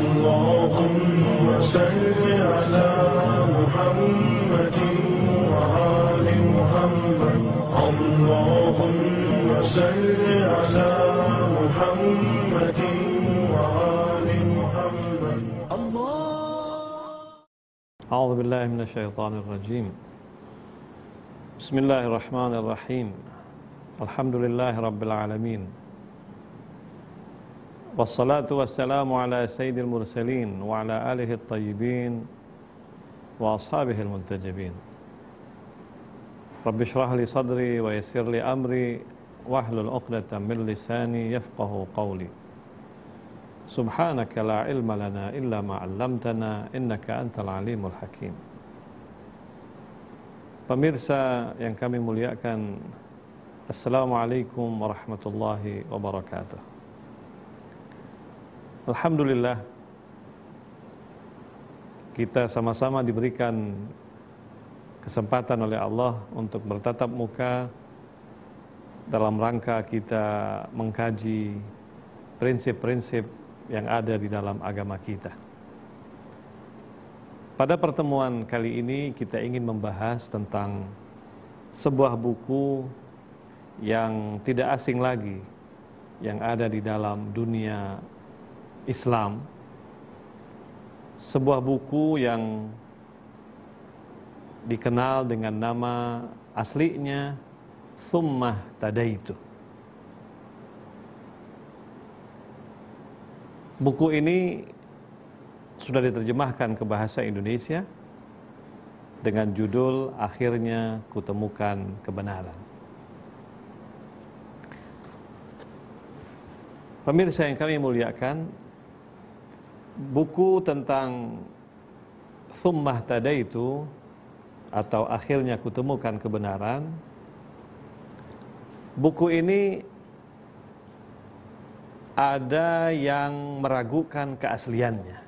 اللهم صل على محمد محمد اللهم صل على محمد محمد أعوذ بالله من الشيطان الرجيم بسم الله الرحمن الرحيم الحمد لله رب العالمين والصلاة والسلام على سيد المرسلين وعلى آله الطيبين وأصحابه المنتجبين رب اشرح لي صدري ويسر لي أمري واحلل عقدة من لساني يفقه قولي سبحانك لا علم لنا إلا ما علمتنا إنك أنت العليم الحكيم Pemirsa yang kami muliakan Assalamualaikum warahmatullahi wabarakatuh Alhamdulillah kita sama-sama diberikan kesempatan oleh Allah untuk bertatap muka dalam rangka kita mengkaji prinsip-prinsip yang ada di dalam agama kita. Pada pertemuan kali ini kita ingin membahas tentang sebuah buku yang tidak asing lagi yang ada di dalam dunia Islam sebuah buku yang dikenal dengan nama aslinya Thummah Tadaitu. Buku ini sudah diterjemahkan ke bahasa Indonesia dengan judul Akhirnya Kutemukan Kebenaran. Pemirsa yang kami muliakan, buku tentang Thummah Tada itu atau akhirnya kutemukan kebenaran buku ini ada yang meragukan keasliannya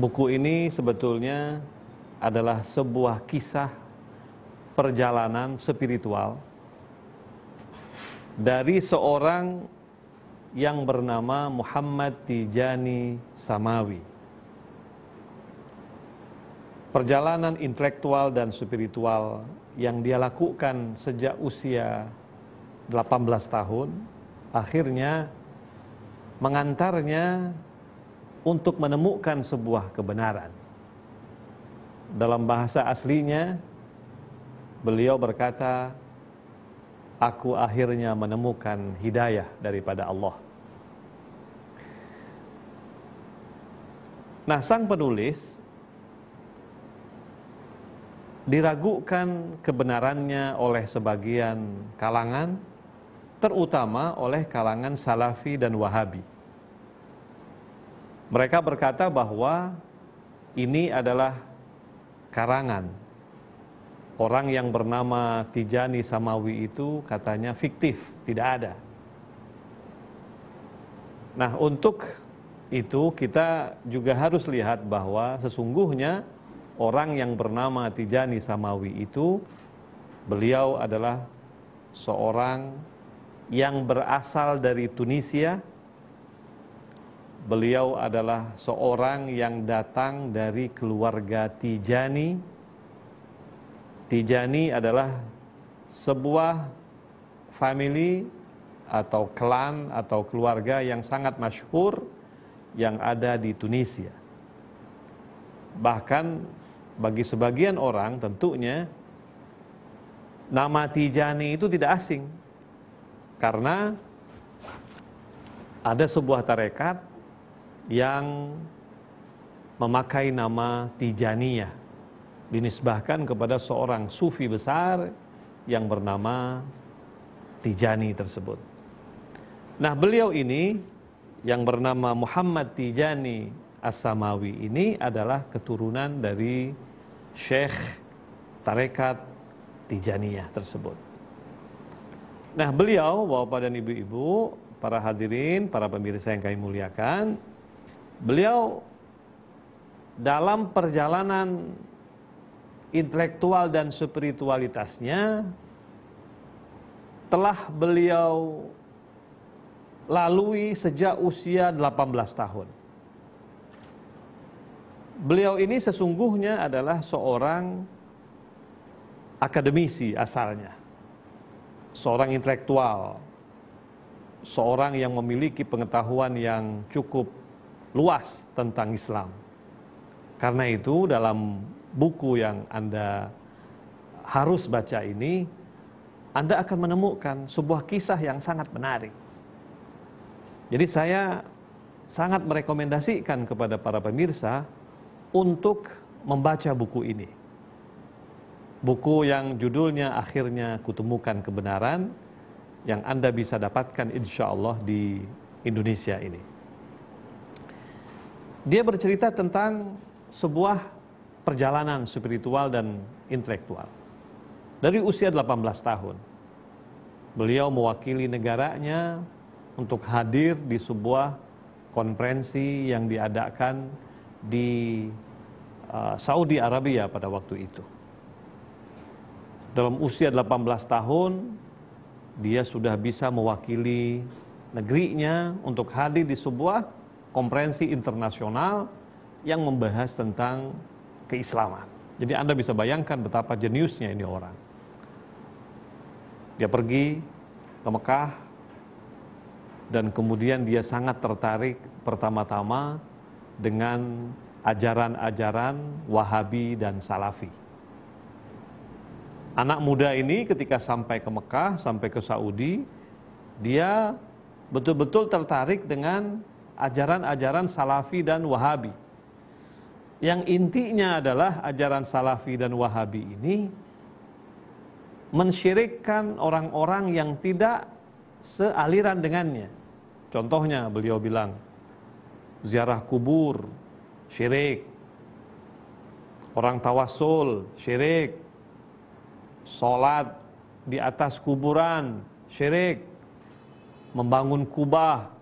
buku ini sebetulnya adalah sebuah kisah perjalanan spiritual dari seorang yang bernama Muhammad Tijani Samawi. Perjalanan intelektual dan spiritual yang dia lakukan sejak usia 18 tahun akhirnya mengantarnya untuk menemukan sebuah kebenaran. Dalam bahasa aslinya beliau berkata, aku akhirnya menemukan hidayah daripada Allah. Nah, sang penulis diragukan kebenarannya oleh sebagian kalangan, terutama oleh kalangan Salafi dan Wahabi. Mereka berkata bahwa ini adalah karangan. Orang yang bernama Tijani Samawi itu katanya fiktif, tidak ada. Nah, untuk itu kita juga harus lihat bahwa sesungguhnya orang yang bernama Tijani Samawi itu beliau adalah seorang yang berasal dari Tunisia. Beliau adalah seorang yang datang dari keluarga Tijani. Tijani adalah sebuah family atau klan atau keluarga yang sangat masyhur yang ada di Tunisia. Bahkan bagi sebagian orang tentunya nama Tijani itu tidak asing. Karena ada sebuah tarekat yang memakai nama Tijaniyah dinisbahkan kepada seorang sufi besar yang bernama Tijani tersebut. Nah, beliau ini yang bernama Muhammad Tijani As-Samawi ini adalah keturunan dari Syekh Tarekat Tijaniyah tersebut. Nah beliau, bapak dan ibu-ibu, para hadirin, para pemirsa yang kami muliakan, beliau dalam perjalanan intelektual dan spiritualitasnya telah beliau lalui sejak usia 18 tahun. Beliau ini sesungguhnya adalah seorang akademisi asalnya. Seorang intelektual. Seorang yang memiliki pengetahuan yang cukup luas tentang Islam. Karena itu dalam buku yang Anda harus baca ini, Anda akan menemukan sebuah kisah yang sangat menarik jadi saya sangat merekomendasikan kepada para pemirsa untuk membaca buku ini. Buku yang judulnya akhirnya kutemukan kebenaran yang Anda bisa dapatkan insya Allah di Indonesia ini. Dia bercerita tentang sebuah perjalanan spiritual dan intelektual. Dari usia 18 tahun, beliau mewakili negaranya untuk hadir di sebuah konferensi yang diadakan di eh, Saudi Arabia pada waktu itu. Dalam usia 18 tahun, dia sudah bisa mewakili negerinya untuk hadir di sebuah konferensi internasional yang membahas tentang keislaman. Jadi Anda bisa bayangkan betapa jeniusnya ini orang. Dia pergi ke Mekah, dan kemudian dia sangat tertarik pertama-tama dengan ajaran-ajaran Wahabi dan Salafi. Anak muda ini ketika sampai ke Mekah, sampai ke Saudi, dia betul-betul tertarik dengan ajaran-ajaran Salafi dan Wahabi. Yang intinya adalah ajaran Salafi dan Wahabi ini mensyirikkan orang-orang yang tidak sealiran dengannya. Contohnya beliau bilang, ziarah kubur, syirik. Orang tawasul, syirik. Salat di atas kuburan, syirik. Membangun kubah,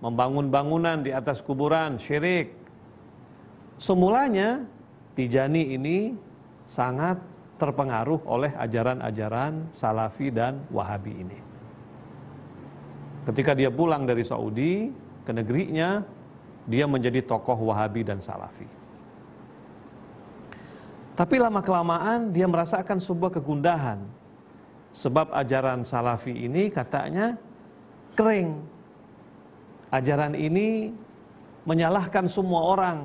membangun bangunan di atas kuburan, syirik. Semulanya Tijani ini sangat terpengaruh oleh ajaran-ajaran Salafi dan Wahabi ini. Ketika dia pulang dari Saudi ke negerinya, dia menjadi tokoh Wahabi dan Salafi. Tapi lama-kelamaan dia merasakan sebuah kegundahan. Sebab ajaran Salafi ini katanya kering. Ajaran ini menyalahkan semua orang.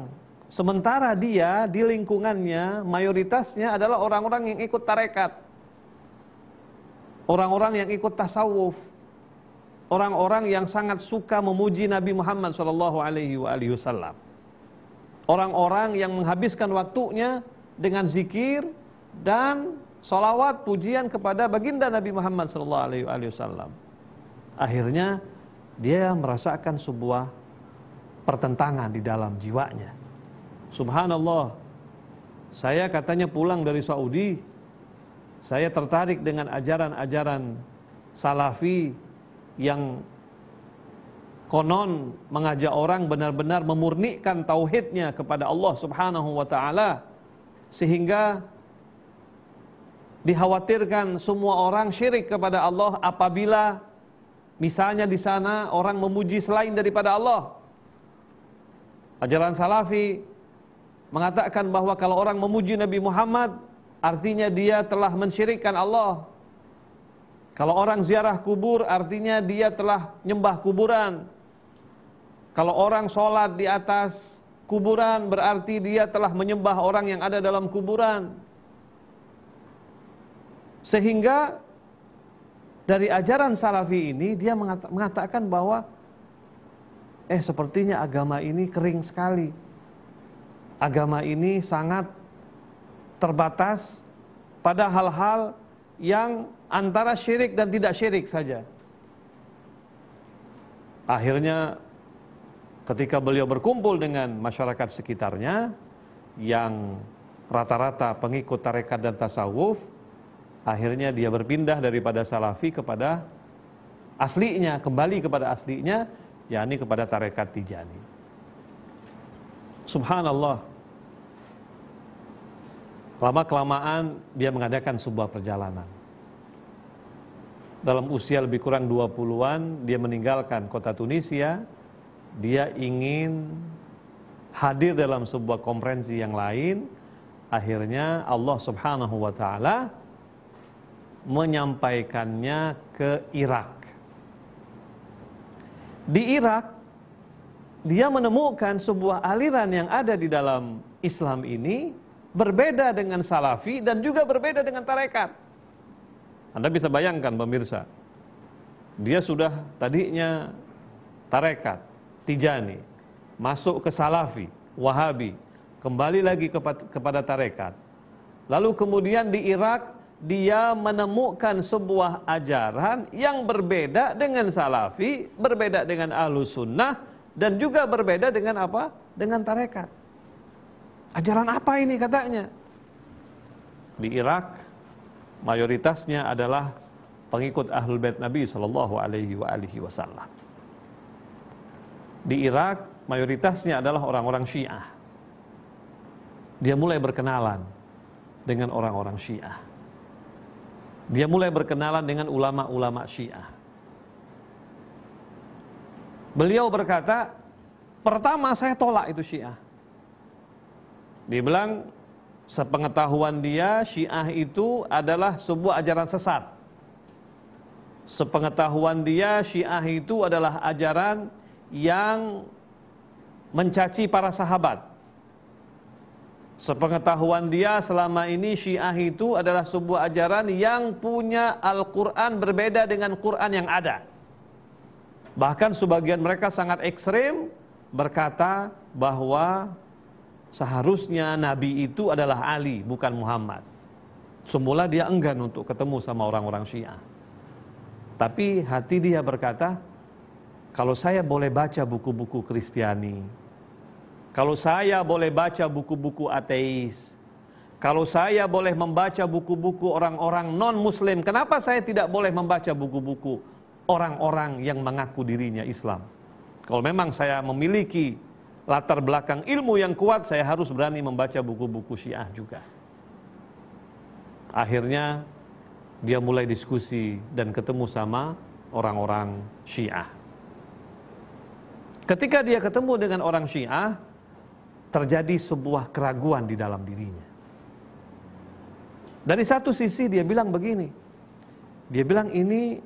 Sementara dia di lingkungannya mayoritasnya adalah orang-orang yang ikut tarekat. Orang-orang yang ikut tasawuf orang-orang yang sangat suka memuji Nabi Muhammad Shallallahu Alaihi Wasallam. Orang-orang yang menghabiskan waktunya dengan zikir dan solawat pujian kepada baginda Nabi Muhammad Shallallahu Alaihi Wasallam. Akhirnya dia merasakan sebuah pertentangan di dalam jiwanya. Subhanallah, saya katanya pulang dari Saudi, saya tertarik dengan ajaran-ajaran salafi yang konon mengajak orang benar-benar memurnikan tauhidnya kepada Allah Subhanahu wa taala sehingga dikhawatirkan semua orang syirik kepada Allah apabila misalnya di sana orang memuji selain daripada Allah. Ajaran salafi mengatakan bahwa kalau orang memuji Nabi Muhammad artinya dia telah mensyirikkan Allah kalau orang ziarah kubur artinya dia telah nyembah kuburan. Kalau orang sholat di atas kuburan berarti dia telah menyembah orang yang ada dalam kuburan. Sehingga dari ajaran salafi ini dia mengatakan bahwa eh sepertinya agama ini kering sekali. Agama ini sangat terbatas pada hal-hal yang antara syirik dan tidak syirik saja. Akhirnya ketika beliau berkumpul dengan masyarakat sekitarnya yang rata-rata pengikut tarekat dan tasawuf, akhirnya dia berpindah daripada salafi kepada aslinya, kembali kepada aslinya, yakni kepada tarekat tijani. Subhanallah. Lama kelamaan dia mengadakan sebuah perjalanan dalam usia lebih kurang 20-an dia meninggalkan kota Tunisia dia ingin hadir dalam sebuah konferensi yang lain akhirnya Allah Subhanahu wa taala menyampaikannya ke Irak di Irak dia menemukan sebuah aliran yang ada di dalam Islam ini berbeda dengan salafi dan juga berbeda dengan tarekat anda bisa bayangkan pemirsa, dia sudah tadinya tarekat, tijani, masuk ke salafi, wahabi, kembali lagi kepada tarekat. Lalu kemudian di Irak dia menemukan sebuah ajaran yang berbeda dengan salafi, berbeda dengan ahlu sunnah, dan juga berbeda dengan apa? Dengan tarekat. Ajaran apa ini katanya? Di Irak mayoritasnya adalah pengikut Ahlul Bait Nabi sallallahu Alaihi Wasallam. Di Irak mayoritasnya adalah orang-orang Syiah. Dia mulai berkenalan dengan orang-orang Syiah. Dia mulai berkenalan dengan ulama-ulama Syiah. Beliau berkata, pertama saya tolak itu Syiah. Dibilang Sepengetahuan dia Syiah itu adalah sebuah ajaran sesat. Sepengetahuan dia Syiah itu adalah ajaran yang mencaci para sahabat. Sepengetahuan dia selama ini Syiah itu adalah sebuah ajaran yang punya Al-Quran berbeda dengan Quran yang ada. Bahkan sebagian mereka sangat ekstrim berkata bahwa seharusnya Nabi itu adalah Ali bukan Muhammad. Semula dia enggan untuk ketemu sama orang-orang Syiah. Tapi hati dia berkata, kalau saya boleh baca buku-buku Kristiani, kalau saya boleh baca buku-buku ateis, kalau saya boleh membaca buku-buku orang-orang non-muslim, kenapa saya tidak boleh membaca buku-buku orang-orang yang mengaku dirinya Islam? Kalau memang saya memiliki latar belakang ilmu yang kuat, saya harus berani membaca buku-buku Syiah juga. Akhirnya dia mulai diskusi dan ketemu sama orang-orang Syiah. Ketika dia ketemu dengan orang Syiah, terjadi sebuah keraguan di dalam dirinya. Dari satu sisi dia bilang begini, dia bilang ini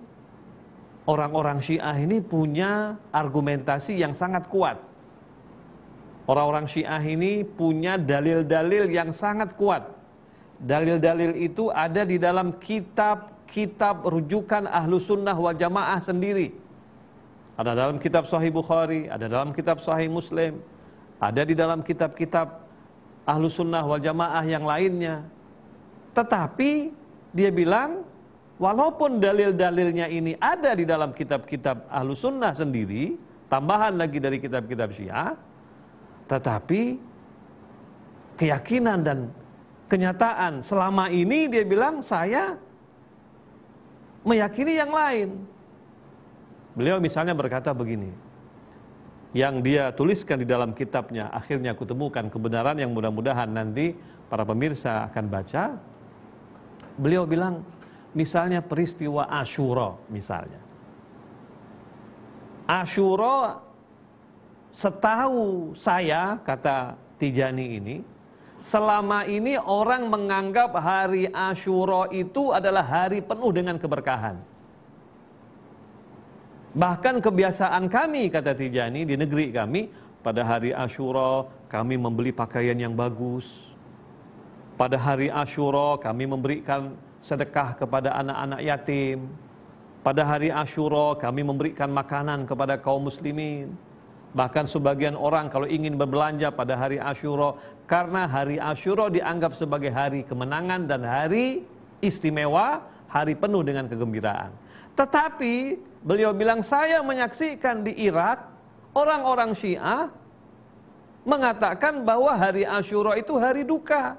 orang-orang Syiah ini punya argumentasi yang sangat kuat. Orang-orang Syiah ini punya dalil-dalil yang sangat kuat. Dalil-dalil itu ada di dalam kitab-kitab rujukan ahlu sunnah wal jamaah sendiri. Ada dalam kitab Sahih Bukhari, ada dalam kitab Sahih Muslim, ada di dalam kitab-kitab ahlu sunnah wal jamaah yang lainnya. Tetapi dia bilang, walaupun dalil-dalilnya ini ada di dalam kitab-kitab ahlu sunnah sendiri, tambahan lagi dari kitab-kitab syiah, tetapi keyakinan dan kenyataan selama ini dia bilang saya meyakini yang lain. Beliau misalnya berkata begini, yang dia tuliskan di dalam kitabnya, akhirnya aku temukan kebenaran yang mudah-mudahan nanti para pemirsa akan baca. Beliau bilang, misalnya peristiwa Ashura misalnya. Ashura setahu saya kata Tijani ini selama ini orang menganggap hari Ashura itu adalah hari penuh dengan keberkahan. Bahkan kebiasaan kami, kata Tijani, di negeri kami, pada hari Ashura kami membeli pakaian yang bagus. Pada hari Ashura kami memberikan sedekah kepada anak-anak yatim. Pada hari Ashura kami memberikan makanan kepada kaum muslimin. Bahkan sebagian orang kalau ingin berbelanja pada hari Ashura karena hari Ashura dianggap sebagai hari kemenangan dan hari istimewa, hari penuh dengan kegembiraan. Tetapi beliau bilang saya menyaksikan di Irak orang-orang Syiah mengatakan bahwa hari Ashura itu hari duka.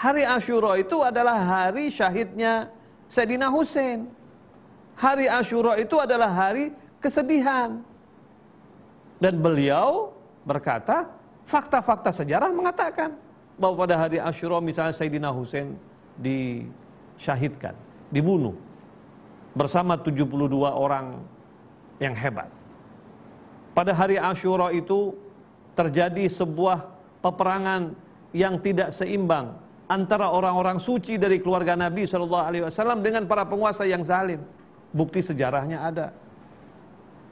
Hari Ashura itu adalah hari syahidnya Sayyidina Hussein. Hari Ashura itu adalah hari kesedihan. Dan beliau berkata, fakta-fakta sejarah mengatakan bahwa pada hari Ashura misalnya Sayyidina Hussein disyahidkan, dibunuh bersama 72 orang yang hebat. Pada hari Ashura itu terjadi sebuah peperangan yang tidak seimbang antara orang-orang suci dari keluarga Nabi Shallallahu Alaihi Wasallam dengan para penguasa yang zalim. Bukti sejarahnya ada.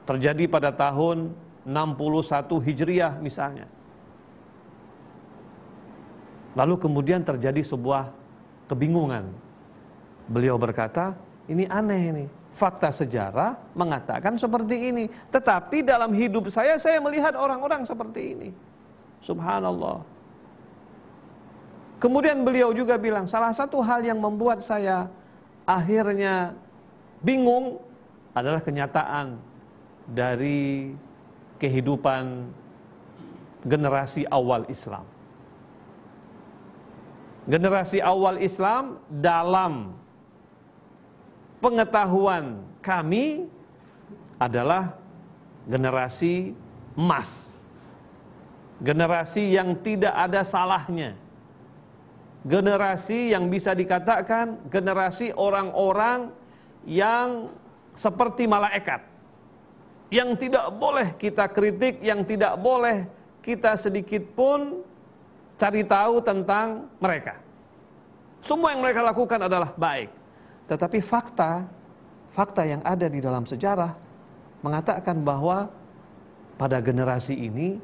Terjadi pada tahun 61 Hijriah misalnya. Lalu kemudian terjadi sebuah kebingungan. Beliau berkata, ini aneh ini. Fakta sejarah mengatakan seperti ini. Tetapi dalam hidup saya, saya melihat orang-orang seperti ini. Subhanallah. Kemudian beliau juga bilang, salah satu hal yang membuat saya akhirnya bingung adalah kenyataan dari kehidupan generasi awal Islam. Generasi awal Islam dalam pengetahuan kami adalah generasi emas. Generasi yang tidak ada salahnya. Generasi yang bisa dikatakan generasi orang-orang yang seperti malaikat yang tidak boleh kita kritik, yang tidak boleh kita sedikit pun cari tahu tentang mereka. Semua yang mereka lakukan adalah baik. Tetapi fakta, fakta yang ada di dalam sejarah mengatakan bahwa pada generasi ini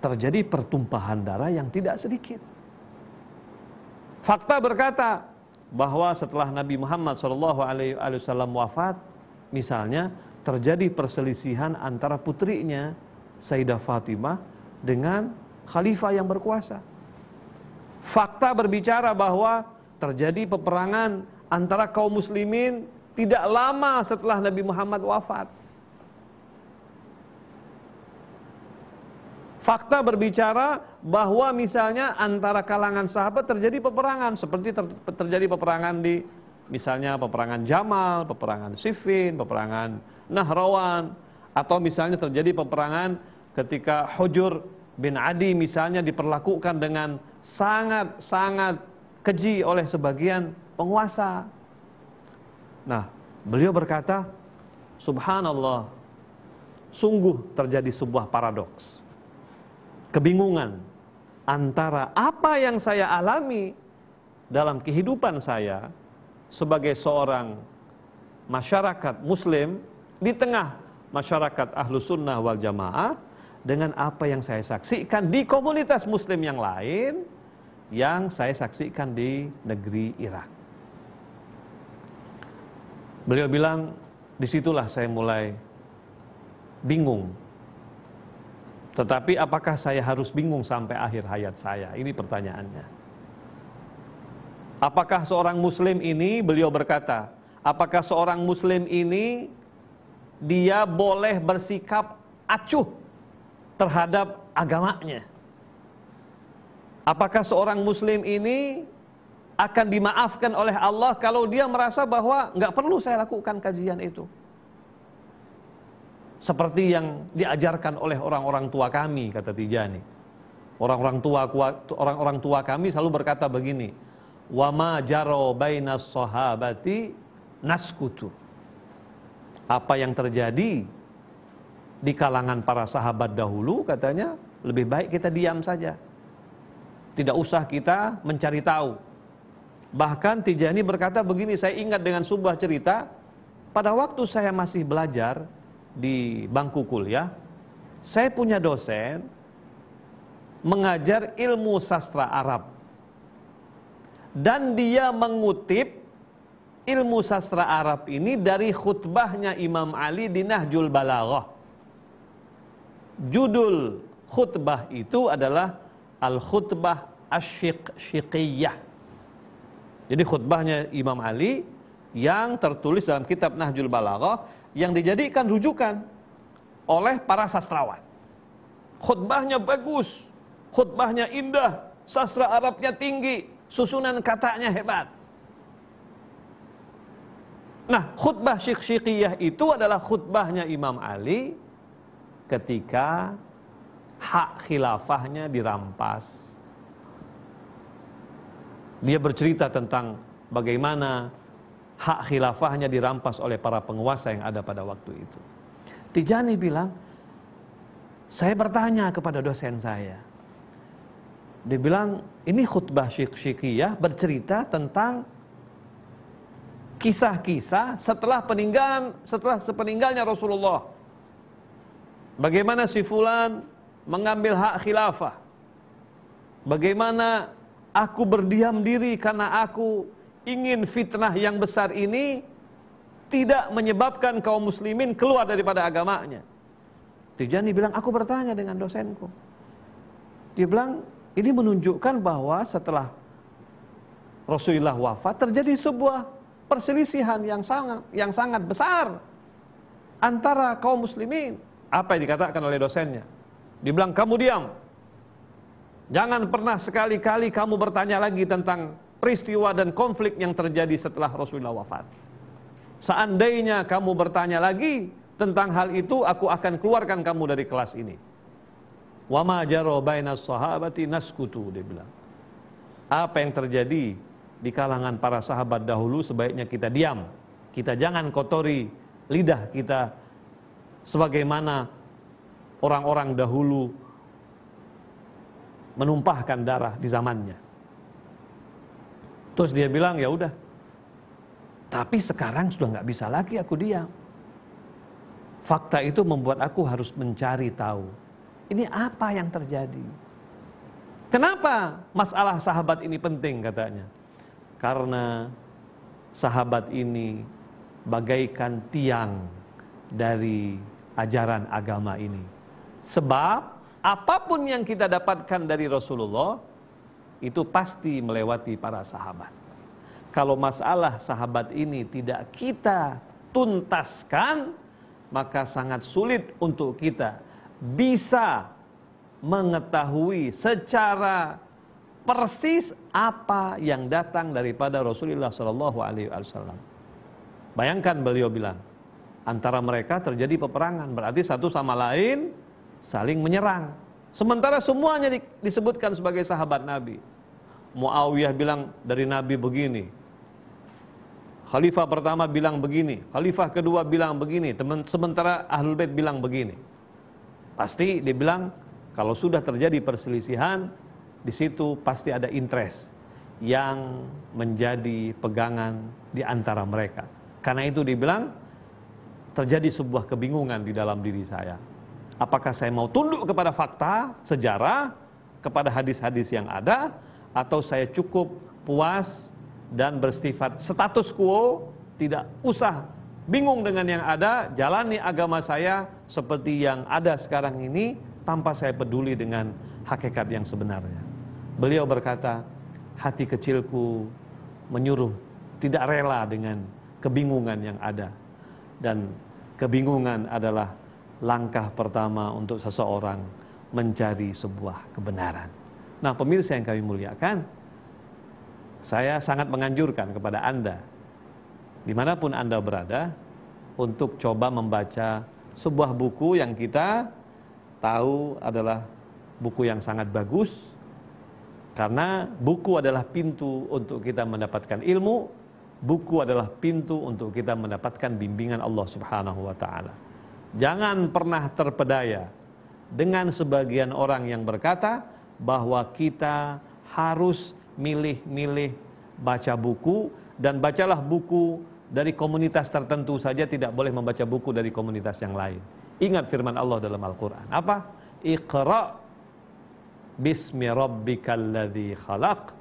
terjadi pertumpahan darah yang tidak sedikit. Fakta berkata bahwa setelah Nabi Muhammad SAW wafat, misalnya terjadi perselisihan antara putrinya Sayyidah Fatimah dengan khalifah yang berkuasa. Fakta berbicara bahwa terjadi peperangan antara kaum muslimin tidak lama setelah Nabi Muhammad wafat. Fakta berbicara bahwa misalnya antara kalangan sahabat terjadi peperangan seperti ter terjadi peperangan di misalnya peperangan Jamal, peperangan Siffin, peperangan Nahrawan, atau misalnya terjadi peperangan ketika Hujur bin Adi misalnya diperlakukan dengan sangat-sangat keji oleh sebagian penguasa. Nah, beliau berkata, Subhanallah, sungguh terjadi sebuah paradoks. Kebingungan antara apa yang saya alami dalam kehidupan saya sebagai seorang masyarakat muslim di tengah masyarakat ahlu sunnah wal jamaah dengan apa yang saya saksikan di komunitas muslim yang lain yang saya saksikan di negeri Irak. Beliau bilang, disitulah saya mulai bingung. Tetapi apakah saya harus bingung sampai akhir hayat saya? Ini pertanyaannya. Apakah seorang muslim ini beliau berkata, apakah seorang muslim ini dia boleh bersikap acuh terhadap agamanya? Apakah seorang muslim ini akan dimaafkan oleh Allah kalau dia merasa bahwa nggak perlu saya lakukan kajian itu? Seperti yang diajarkan oleh orang-orang tua kami, kata Tijani. Orang-orang tua, orang-orang tua kami selalu berkata begini, wa ma jaro bainas sahabati naskutu. Apa yang terjadi di kalangan para sahabat dahulu katanya lebih baik kita diam saja. Tidak usah kita mencari tahu. Bahkan Tijani berkata begini, saya ingat dengan sebuah cerita, pada waktu saya masih belajar di bangku kuliah, saya punya dosen mengajar ilmu sastra Arab dan dia mengutip ilmu sastra Arab ini dari khutbahnya Imam Ali di Nahjul Balaghah. Judul khutbah itu adalah Al-Khutbah Asyik Syiqiyah. Jadi khutbahnya Imam Ali yang tertulis dalam kitab Nahjul Balaghah yang dijadikan rujukan oleh para sastrawan. Khutbahnya bagus, khutbahnya indah, sastra Arabnya tinggi, Susunan katanya hebat. Nah, khutbah Syiqiyah itu adalah khutbahnya Imam Ali ketika hak khilafahnya dirampas. Dia bercerita tentang bagaimana hak khilafahnya dirampas oleh para penguasa yang ada pada waktu itu. Tijani bilang, saya bertanya kepada dosen saya, dibilang ini khutbah syiqiyah bercerita tentang kisah-kisah setelah peninggalan setelah sepeninggalnya Rasulullah. Bagaimana si fulan mengambil hak khilafah? Bagaimana aku berdiam diri karena aku ingin fitnah yang besar ini tidak menyebabkan kaum muslimin keluar daripada agamanya. Tijani bilang, aku bertanya dengan dosenku. Dia bilang, ini menunjukkan bahwa setelah Rasulullah wafat terjadi sebuah perselisihan yang sangat yang sangat besar antara kaum muslimin. Apa yang dikatakan oleh dosennya? Dibilang kamu diam. Jangan pernah sekali-kali kamu bertanya lagi tentang peristiwa dan konflik yang terjadi setelah Rasulullah wafat. Seandainya kamu bertanya lagi tentang hal itu, aku akan keluarkan kamu dari kelas ini. Wa ma jarra bainas sahabati naskutu dia bilang. Apa yang terjadi di kalangan para sahabat dahulu sebaiknya kita diam. Kita jangan kotori lidah kita sebagaimana orang-orang dahulu menumpahkan darah di zamannya. Terus dia bilang, ya udah. Tapi sekarang sudah nggak bisa lagi aku diam. Fakta itu membuat aku harus mencari tahu ini apa yang terjadi? Kenapa masalah sahabat ini penting katanya? Karena sahabat ini bagaikan tiang dari ajaran agama ini. Sebab apapun yang kita dapatkan dari Rasulullah itu pasti melewati para sahabat. Kalau masalah sahabat ini tidak kita tuntaskan, maka sangat sulit untuk kita bisa mengetahui secara persis apa yang datang daripada Rasulullah Shallallahu Alaihi Wasallam. Bayangkan beliau bilang, antara mereka terjadi peperangan, berarti satu sama lain saling menyerang. Sementara semuanya disebutkan sebagai sahabat Nabi. Muawiyah bilang dari Nabi begini, Khalifah pertama bilang begini, Khalifah kedua bilang begini, teman sementara Ahlul Bait bilang begini. Pasti dibilang kalau sudah terjadi perselisihan di situ pasti ada interest yang menjadi pegangan di antara mereka. Karena itu dibilang terjadi sebuah kebingungan di dalam diri saya. Apakah saya mau tunduk kepada fakta sejarah, kepada hadis-hadis yang ada, atau saya cukup puas dan bersifat status quo, tidak usah bingung dengan yang ada, jalani agama saya seperti yang ada sekarang ini tanpa saya peduli dengan hakikat yang sebenarnya. Beliau berkata, hati kecilku menyuruh tidak rela dengan kebingungan yang ada. Dan kebingungan adalah langkah pertama untuk seseorang mencari sebuah kebenaran. Nah, pemirsa yang kami muliakan, saya sangat menganjurkan kepada Anda, dimanapun Anda berada, untuk coba membaca sebuah buku yang kita tahu adalah buku yang sangat bagus karena buku adalah pintu untuk kita mendapatkan ilmu, buku adalah pintu untuk kita mendapatkan bimbingan Allah Subhanahu wa taala. Jangan pernah terpedaya dengan sebagian orang yang berkata bahwa kita harus milih-milih baca buku dan bacalah buku dari komunitas tertentu saja tidak boleh membaca buku dari komunitas yang lain. Ingat firman Allah dalam Al-Qur'an. Apa? Iqra bismi rabbikal ladzi khalaq.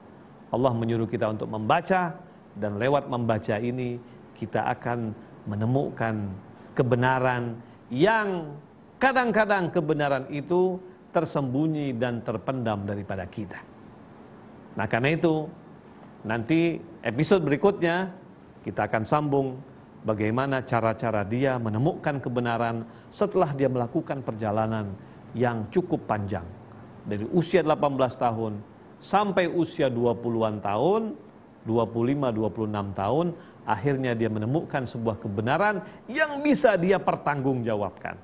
Allah menyuruh kita untuk membaca dan lewat membaca ini kita akan menemukan kebenaran yang kadang-kadang kebenaran itu tersembunyi dan terpendam daripada kita. Nah, karena itu nanti episode berikutnya kita akan sambung bagaimana cara-cara dia menemukan kebenaran setelah dia melakukan perjalanan yang cukup panjang. Dari usia 18 tahun sampai usia 20-an tahun, 25-26 tahun, akhirnya dia menemukan sebuah kebenaran yang bisa dia pertanggungjawabkan.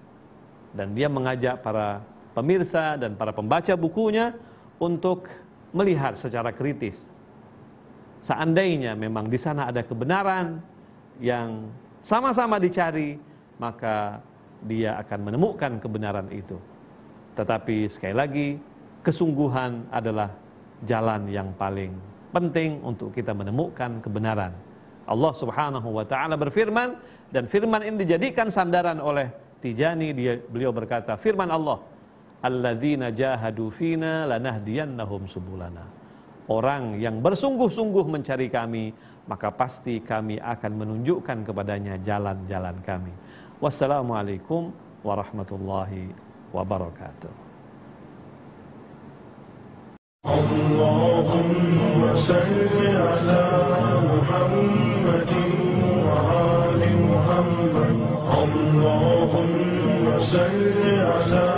Dan dia mengajak para pemirsa dan para pembaca bukunya untuk melihat secara kritis Seandainya memang di sana ada kebenaran yang sama-sama dicari, maka dia akan menemukan kebenaran itu. Tetapi sekali lagi, kesungguhan adalah jalan yang paling penting untuk kita menemukan kebenaran. Allah Subhanahu wa taala berfirman dan firman ini dijadikan sandaran oleh Tijani dia beliau berkata firman Allah alladzina jahadu fina lanahdiyannahum subulana orang yang bersungguh-sungguh mencari kami, maka pasti kami akan menunjukkan kepadanya jalan-jalan kami. Wassalamualaikum warahmatullahi wabarakatuh. اللهم صل على